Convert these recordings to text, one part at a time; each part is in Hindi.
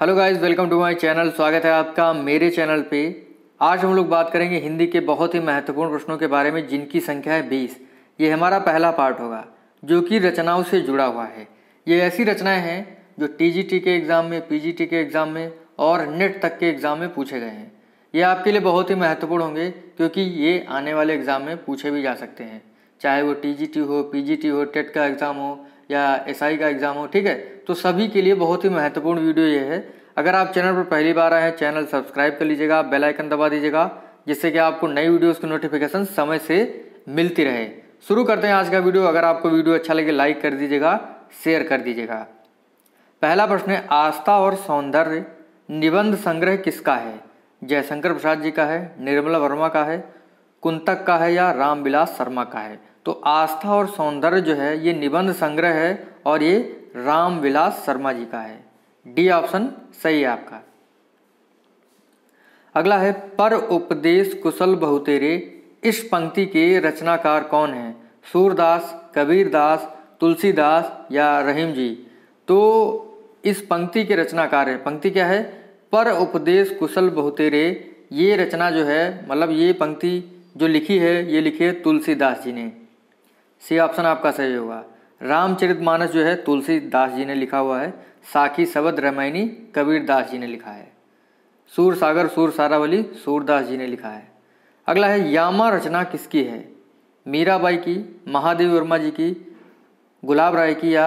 hello guys welcome to my channel स्वागत है आपका मेरे चैनल पे आज हम लोग बात करेंगे हिंदी के बहुत ही महत्वपूर्ण प्रश्नों के बारे में जिनकी संख्या है बीस ये हमारा पहला पार्ट होगा जो कि रचनाओं से जुड़ा हुआ है ये ऐसी रचनाएं हैं जो टीजीटी के एग्ज़ाम में पीजीटी के एग्ज़ाम में और नेट e तक के एग्ज़ाम में पूछे गए हैं ये आपके लिए बहुत ही महत्वपूर्ण होंगे क्योंकि ये आने वाले एग्ज़ाम में पूछे भी जा सकते हैं चाहे वो टी हो पी हो टेट e का एग्ज़ाम हो या एसआई का एग्ज़ाम हो ठीक है तो सभी के लिए बहुत ही महत्वपूर्ण वीडियो ये है अगर आप चैनल पर पहली बार आए हैं चैनल सब्सक्राइब कर लीजिएगा बेल आइकन दबा दीजिएगा जिससे कि आपको नई वीडियोस की नोटिफिकेशन समय से मिलती रहे शुरू करते हैं आज का वीडियो अगर आपको वीडियो अच्छा लगे लाइक कर दीजिएगा शेयर कर दीजिएगा पहला प्रश्न है आस्था और सौंदर्य निबंध संग्रह किसका है जयशंकर प्रसाद जी का है निर्मला वर्मा का है कुंतक का है या रामविलास शर्मा का है तो आस्था और सौंदर्य जो है ये निबंध संग्रह है और ये रामविलास शर्मा जी का है डी ऑप्शन सही है आपका अगला है पर उपदेश कुशल बहुतेरे इस पंक्ति के रचनाकार कौन हैं सूरदास कबीरदास तुलसीदास या रहीम जी तो इस पंक्ति के रचनाकार हैं पंक्ति क्या है पर उपदेश कुशल बहुतेरे ये रचना जो है मतलब ये पंक्ति जो लिखी है ये लिखी है तुलसीदास जी ने सी ऑप्शन आपका सही होगा रामचरितमानस जो है तुलसीदास जी ने लिखा हुआ है साखी सबद रामायणी कबीर दास जी ने लिखा है सूर सागर सूर सारावली सूरदास जी ने लिखा है अगला है यामा रचना किसकी है मीराबाई की महादेव वर्मा जी की गुलाब राय की या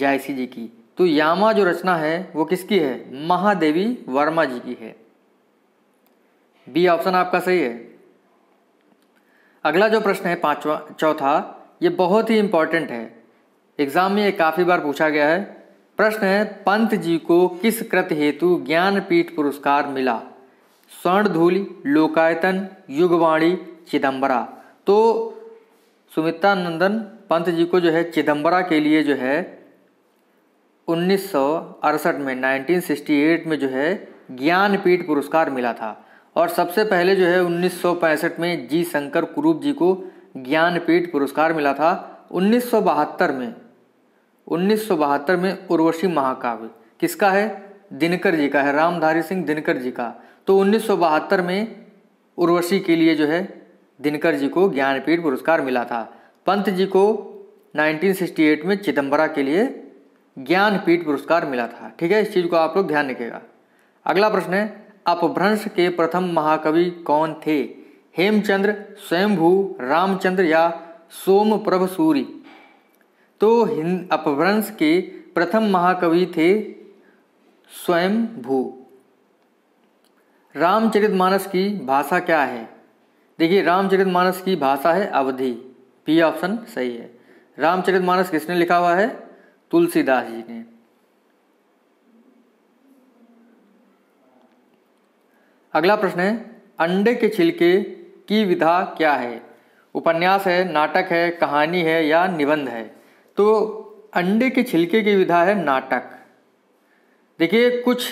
जायसी जी की तो यामा जो रचना है वो किसकी है महादेवी वर्मा जी की है बी ऑप्शन आपका सही है अगला जो प्रश्न है पांचवा चौथा ये बहुत ही इम्पॉर्टेंट है एग्जाम में ये काफ़ी बार पूछा गया है प्रश्न है पंत जी को किस कृत हेतु ज्ञानपीठ पुरस्कार मिला स्वर्ण धूलि लोकायतन युगवाणी चिदम्बरा तो सुमित्रा नंदन पंत जी को जो है चिदम्बरा के लिए जो है उन्नीस में 1968 में जो है ज्ञानपीठ पुरस्कार मिला था और सबसे पहले जो है 1965 में जी शंकर कुरूप जी को ज्ञानपीठ पुरस्कार मिला था उन्नीस में उन्नीस में उर्वशी महाकाव्य किसका है दिनकर जी का है रामधारी सिंह दिनकर जी का तो उन्नीस में उर्वशी के लिए जो है दिनकर जी को ज्ञानपीठ पुरस्कार मिला था पंत जी को 1968 में चिदम्बरा के लिए ज्ञानपीठ पुरस्कार मिला था ठीक है इस चीज़ को आप लोग ध्यान रखिएगा अगला प्रश्न है अपभ्रंश के प्रथम महाकवि कौन थे हेमचंद्र स्वयंभू रामचंद्र या सोम प्रभ सूरी तो हिंद अपभ्रंश के प्रथम महाकवि थे स्वयंभू रामचरितमानस की भाषा क्या है देखिए रामचरितमानस की भाषा है अवधि पी ऑप्शन सही है रामचरितमानस किसने लिखा हुआ है तुलसीदास जी ने अगला प्रश्न है अंडे के छिलके की विधा क्या है उपन्यास है नाटक है कहानी है या निबंध है तो अंडे के छिलके की विधा है नाटक देखिए कुछ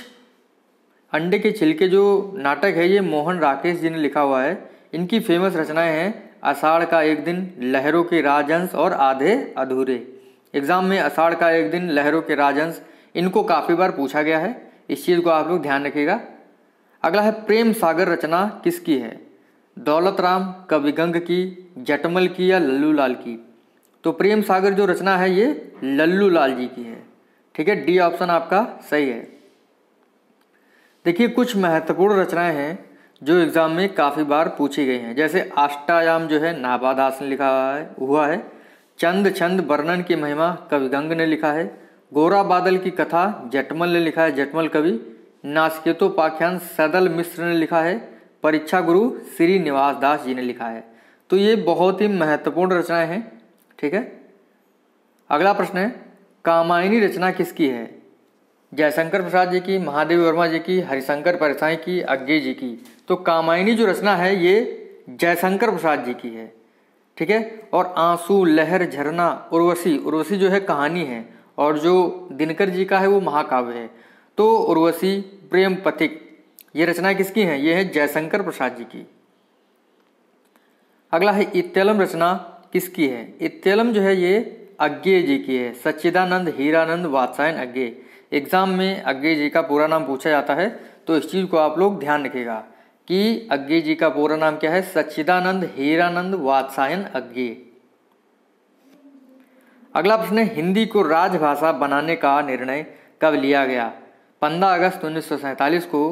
अंडे के छिलके जो नाटक है ये मोहन राकेश जी ने लिखा हुआ है इनकी फेमस रचनाएं हैं अषाढ़ का एक दिन लहरों के राजंश और आधे अधूरे एग्जाम में अषाढ़ का एक दिन लहरों के राजंश इनको काफ़ी बार पूछा गया है इस चीज़ को आप लोग ध्यान रखिएगा अगला है प्रेम सागर रचना किसकी है दौलत राम कविगंग की जटमल की या लल्लू लाल की तो प्रेम सागर जो रचना है ये लल्लू लाल जी की है ठीक है डी ऑप्शन आपका सही है देखिए कुछ महत्वपूर्ण रचनाएं हैं जो एग्जाम में काफ़ी बार पूछी गई हैं जैसे आष्टायाम जो है नाबादास ने लिखा है हुआ है चंद छंद वर्णन की महिमा कविगंग ने लिखा है गोरा बादल की कथा जटमल ने लिखा है जटमल कवि नासकेतोपाख्यान सदल मिश्र ने लिखा है परीक्षा गुरु श्री निवास दास जी ने लिखा है तो ये बहुत ही महत्वपूर्ण रचनाएं हैं ठीक है अगला प्रश्न है कामायनी रचना किसकी है जयशंकर प्रसाद जी की महादेव वर्मा जी की हरिशंकर परसाई की अज्ञे जी की तो कामायनी जो रचना है ये जयशंकर प्रसाद जी की है ठीक है और आंसू लहर झरना उर्वशी उर्वशी जो है कहानी है और जो दिनकर जी का है वो महाकाव्य है तो उर्वशी प्रेम पथिक ये रचना किसकी है ये है जयशंकर प्रसाद जी की अगला है इतलम रचना किसकी है इतलम जो है ये अज्ञे जी की है सच्चिदानंद हीरानंद वात्सायन अज्ञे एग्जाम में अज्ञे जी का पूरा नाम पूछा जाता है तो इस चीज़ को आप लोग ध्यान रखेगा कि अज्ञे जी का पूरा नाम क्या है सच्चिदानंद हीरानंद वात्सायन अज्ञे अगला प्रश्न है हिंदी को राजभाषा बनाने का निर्णय कब लिया गया 15 अगस्त उन्नीस को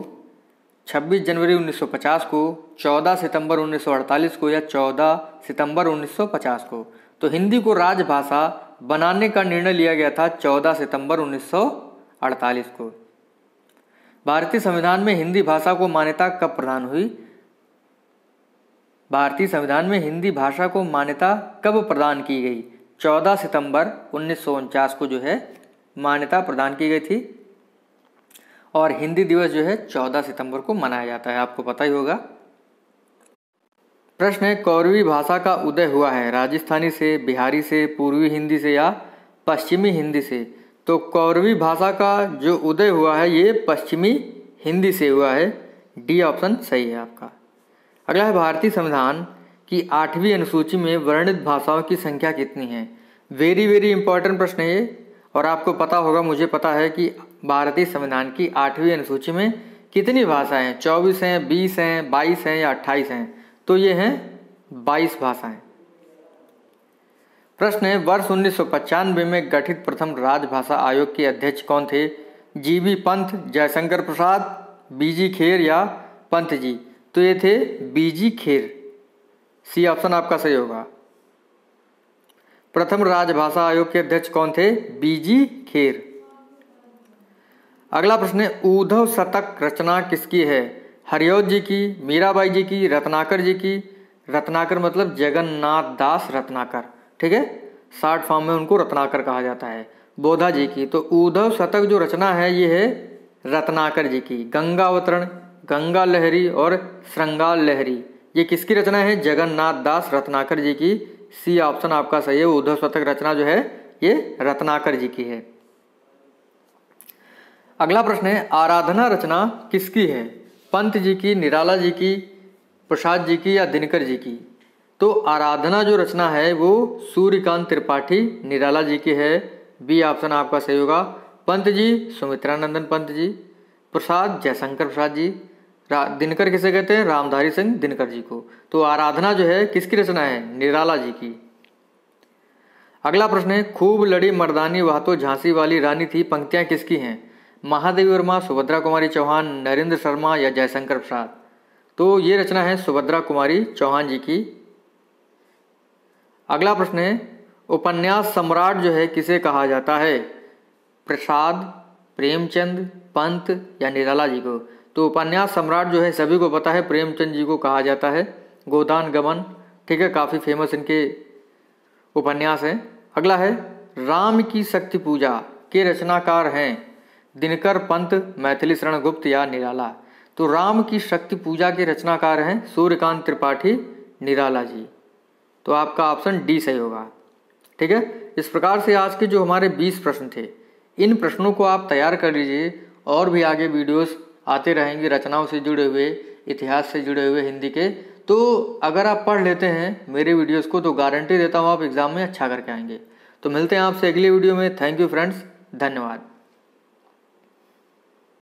26 जनवरी 1950 को 14 सितंबर 1948 को या 14 सितंबर 1950 को तो हिंदी को राजभाषा बनाने का निर्णय लिया गया था 14 सितंबर 1948 को भारतीय संविधान में हिंदी भाषा को मान्यता कब प्रदान हुई भारतीय संविधान में हिंदी भाषा को मान्यता कब प्रदान की गई 14 सितंबर उन्नीस को जो है मान्यता प्रदान की गई थी और हिंदी दिवस जो है 14 सितंबर को मनाया जाता है आपको पता ही होगा प्रश्न है कौरवी भाषा का उदय हुआ है राजस्थानी से बिहारी से पूर्वी हिंदी से या पश्चिमी हिंदी से तो कौरवी भाषा का जो उदय हुआ है ये पश्चिमी हिंदी से हुआ है डी ऑप्शन सही है आपका अगला है भारतीय संविधान की आठवीं अनुसूची में वर्णित भाषाओं की संख्या कितनी है वेरी वेरी इंपॉर्टेंट प्रश्न है ये और आपको पता होगा मुझे पता है कि भारतीय संविधान की आठवीं अनुसूची में कितनी भाषाएं हैं चौबीस हैं बीस हैं बाईस हैं या अट्ठाईस हैं तो ये हैं बाईस भाषाएं प्रश्न है वर्ष उन्नीस में गठित प्रथम राजभाषा आयोग के अध्यक्ष कौन थे जीबी पंथ जयशंकर प्रसाद बीजी खेर या पंथ जी तो ये थे बीजी खेर सी ऑप्शन आपका सही होगा प्रथम राजभाषा आयोग के अध्यक्ष कौन थे बीजी खेर अगला प्रश्न है उद्धव शतक रचना किसकी है हरिओत जी की मीराबाई जी की रत्नाकर जी की रत्नाकर मतलब जगन्नाथ दास रत्नाकर ठीक है शार्ट फॉर्म में उनको रत्नाकर कहा जाता है बोधा जी की तो उद्धव शतक जो रचना है ये है रत्नाकर जी की गंगा अवतरण गंगा लहरी और श्रृंगार लहरी ये किसकी रचना है जगन्नाथ दास रत्नाकर जी की सी ऑप्शन आपका सही है उद्धव शतक रचना जो है ये रत्नाकर जी की है अगला प्रश्न है आराधना रचना किसकी है पंत जी की निराला जी की प्रसाद जी की या दिनकर जी की तो आराधना जो रचना है वो सूर्यकांत त्रिपाठी निराला जी की है बी ऑप्शन आपका सही होगा पंत जी सुमित्रानंदन पंत जी प्रसाद जयशंकर प्रसाद जी दिनकर किसे कहते हैं रामधारी सिंह दिनकर जी को तो आराधना जो है किसकी रचना है निराला जी की अगला प्रश्न है खूब लड़ी मर्दानी वह तो झांसी वाली रानी थी पंक्तियाँ किसकी हैं महादेवी वर्मा सुभद्रा कुमारी चौहान नरेंद्र शर्मा या जयशंकर प्रसाद तो ये रचना है सुभद्रा कुमारी चौहान जी की अगला प्रश्न है उपन्यास सम्राट जो है किसे कहा जाता है प्रसाद प्रेमचंद पंत या निराला जी को तो उपन्यास सम्राट जो है सभी को पता है प्रेमचंद जी को कहा जाता है गोदान गमन ठीक है काफ़ी फेमस इनके उपन्यास हैं अगला है राम की शक्ति पूजा के रचनाकार हैं दिनकर पंत मैथिली शरण गुप्त या निराला तो राम की शक्ति पूजा के रचनाकार हैं सूर्यकांत त्रिपाठी निराला जी तो आपका ऑप्शन डी सही होगा ठीक है इस प्रकार से आज के जो हमारे 20 प्रश्न थे इन प्रश्नों को आप तैयार कर लीजिए और भी आगे वीडियोस आते रहेंगे रचनाओं से जुड़े हुए इतिहास से जुड़े हुए हिंदी के तो अगर आप पढ़ लेते हैं मेरे वीडियोस को तो गारंटी देता हूँ आप एग्ज़ाम में अच्छा करके आएंगे तो मिलते हैं आपसे अगले वीडियो में थैंक यू फ्रेंड्स धन्यवाद